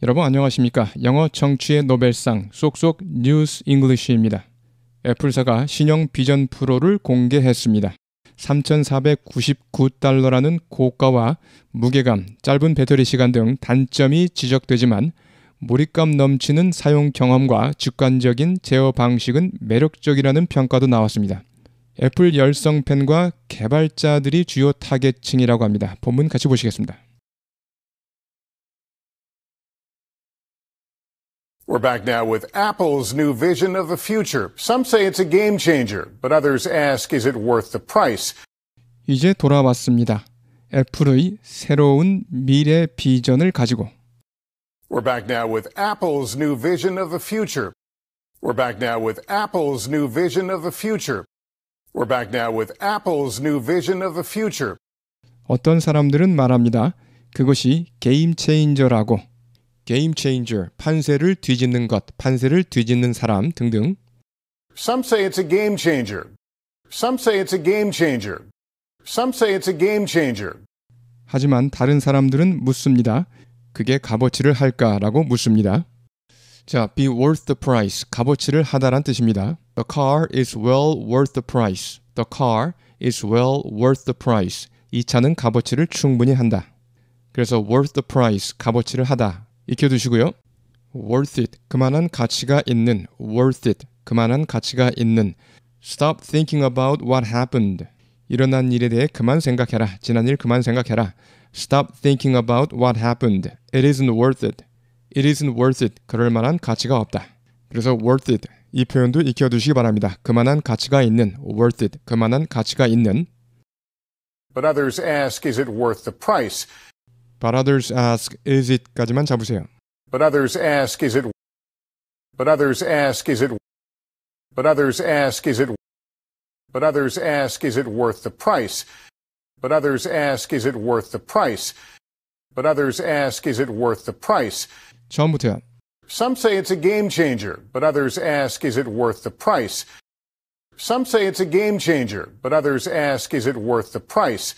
여러분 안녕하십니까? 영어 청취의 노벨상 쏙쏙 뉴스 잉글리쉬입니다. 애플사가 신형 비전 프로를 공개했습니다. 3,499달러라는 고가와 무게감, 짧은 배터리 시간 등 단점이 지적되지만 몰입감 넘치는 사용 경험과 직관적인 제어 방식은 매력적이라는 평가도 나왔습니다. 애플 열성 팬과 개발자들이 주요 타겟층이라고 합니다. 본문 같이 보시겠습니다. We're back now with Apple's new vision of the future. Some say it's a game changer, but others ask is it worth the price? 이제 돌아왔습니다. 애플의 새로운 미래 비전을 가지고 We're back now with Apple's new vision of the future. We're back now with Apple's new vision of the future. We're back now with Apple's new vision of the future. 어떤 사람들은 말합니다. 그것이 게임 체인저라고. 게임 체인저, 판세를 뒤집는 것, 판세를 뒤집는 사람 등등. Some say it's a game changer. Some say it's a game changer. Some say it's a game changer. 하지만 다른 사람들은 묻습니다. 그게 값어치를 할까라고 묻습니다. 자, be worth the price. 값어치를 하다란 뜻입니다. The car is well worth the price. The car is well worth the price. 이 차는 값어치를 충분히 한다. 그래서 worth the price, 값어치를 하다 익혀두시고요. worth it 그만한 가치가 있는 worth it 그만한 가치가 있는 stop thinking about what happened 일어난 일에 대해 그만 생각해라 지난 일 그만 생각해라 stop thinking about what happened it isn't worth it it isn't worth it 그럴 만한 가치가 없다 그래서 worth it 이 표현도 익혀두시기 바랍니다 그만한 가치가 있는 worth it 그만한 가치가 있는 But others ask, is it worth the price? But others ask, is it까지만 잡으세요. But others ask, is it? But others ask, is it? But others ask, is it? But others ask, is it worth the price? But others ask, is it worth the price? But others ask, is it worth the price? 처음부터야. Some say it's a game changer, but others ask, is it worth the price? Some say it's a game changer, but others ask, is it worth the price?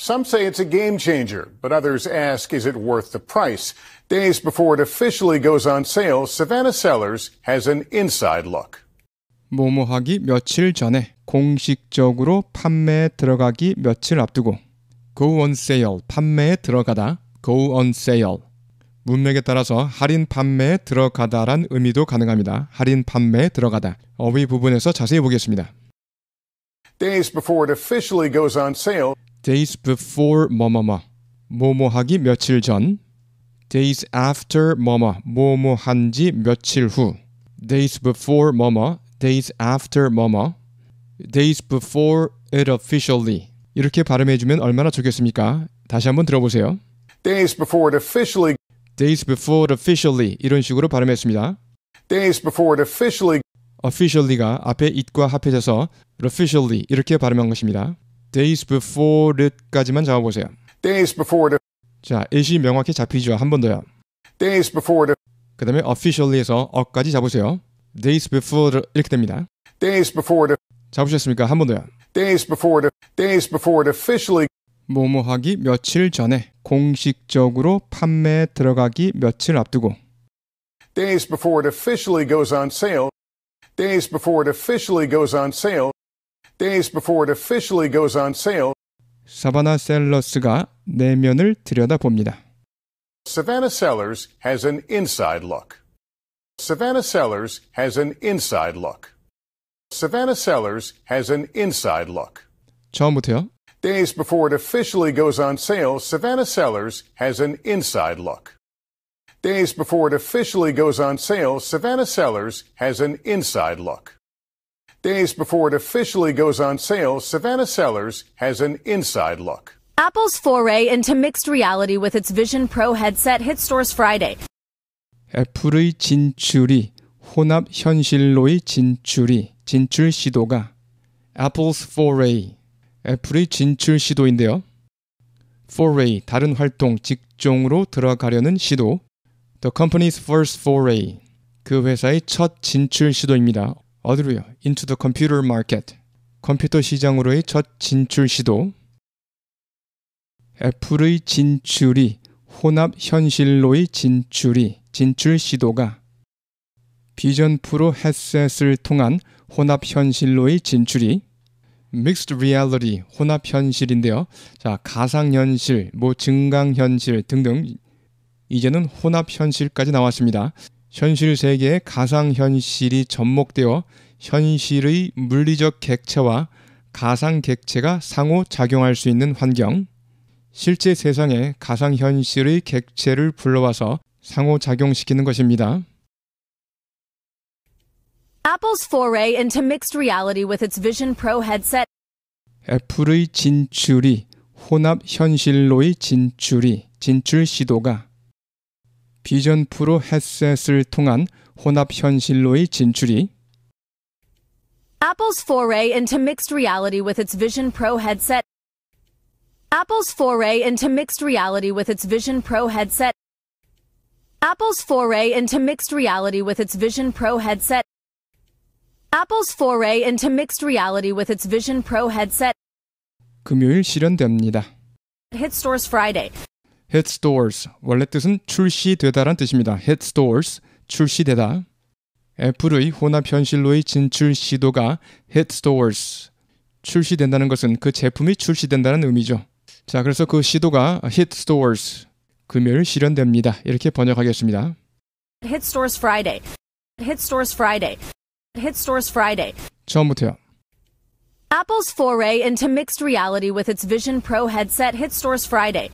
Some say it's a game changer, but others ask, is it worth the price? Days before it officially goes on sale, Savannah Sellers has an inside look. 뭐뭐하기 며칠 전에 공식적으로 판매에 들어가기 며칠 앞두고 go on sale 판매에 들어가다 go on sale 문맥에 따라서 할인 판매에 들어가다란 의미도 가능합니다. 할인 판매에 들어가다 어휘 부분에서 자세히 보겠습니다. Days before it officially goes on sale, days before 뭐뭐뭐 뭐뭐하기 며칠 전 days after 뭐뭐 뭐뭐한 지 며칠 후 days before 뭐뭐 days after 뭐뭐 days before it officially 이렇게 발음해 주면 얼마나 좋겠습니까? 다시 한번 들어보세요. days before it officially days before it officially 이런 식으로 발음했습니다. days before it officially officially가 앞에 it과 합해져서 officially 이렇게 발음한 것입니다. days before it까지만 잡아보세요. days before it. 자, it이 명확히 잡히죠. 한 번 더요. days before it. 그 다음에 officially에서 어까지 잡으세요. days before 이렇게 됩니다. days before it. 잡으셨습니까? 한 번 더요. days before it. days before it officially. 뭐뭐하기 며칠 전에 공식적으로 판매에 들어가기 며칠 앞두고 days before it officially goes on sale days before it officially goes on sale days before it officially goes on sale. 사바나 셀러스가 내면을 들여다봅니다. Savannah Sellers has an inside look. Savannah Sellers has an inside look. Savannah Sellers has an inside look. 처음부터요? Days before it officially goes on sale, Savannah Sellers has an inside look. Days before it officially goes on sale, Savannah Sellers has an inside look. Days before it officially goes on sale, Savannah Sellers has an inside look. Apple's foray into mixed reality with its Vision Pro headset hit stores Friday. 애플의 진출이 혼합 현실로의 진출이 진출 시도가 Apple's foray 애플의 진출 시도인데요. foray 다른 활동 직종으로 들어가려는 시도. The company's first foray 그 회사의 첫 진출 시도입니다. 어디로요? Into the computer market. 컴퓨터 시장으로의 첫 진출 시도. 애플의 진출이 혼합 현실로의 진출이 진출 시도가 비전 프로 헤셋을 통한 혼합 현실로의 진출이 믹스드 리얼리티 혼합 현실인데요. 자, 가상 현실, 뭐 증강 현실 등등 이제는 혼합 현실까지 나왔습니다. 현실 세계의 가상 현실이 접목되어 현실의 물리적 객체와 가상 객체가 상호 작용할 수 있는 환경, 실제 세상에 가상 현실의 객체를 불러와서 상호 작용시키는 것입니다. Apple's foray into mixed reality with its Vision Pro headset. 애플의 진출이 혼합 현실로의 진출이 진출 시도가 비전 프로 헤셋을 통한 혼합 현실로의 진출이 Apple's foray into mixed reality with its Vision Pro headset. Apple's foray into mixed reality with its Vision Pro headset. Apple's foray into mixed reality with its Vision Pro headset. Apple's foray into mixed reality with its Vision Pro headset. 금요일 실현됩니다. Hit stores Friday. head stores 원래 뜻은 출시되다란 뜻입니다. head stores 출시되다. 애플의 혼합 현실로의 진출 시도가 head stores 출시된다는 것은 그 제품이 출시된다는 의미죠. 자, 그래서 그 시도가 head stores 금요일 실현됩니다. 이렇게 번역하겠습니다. head stores Friday. head stores Friday. head stores Friday. 처음부터요. Apple's foray into mixed reality with its Vision Pro headset hit stores Friday.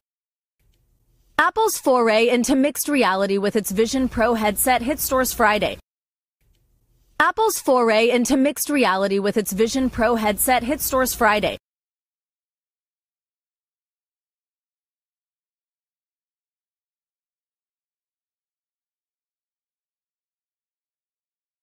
Apple's foray into mixed reality with its Vision Pro headset hit stores Friday. Apple's foray into mixed reality with its Vision Pro headset hit stores Friday.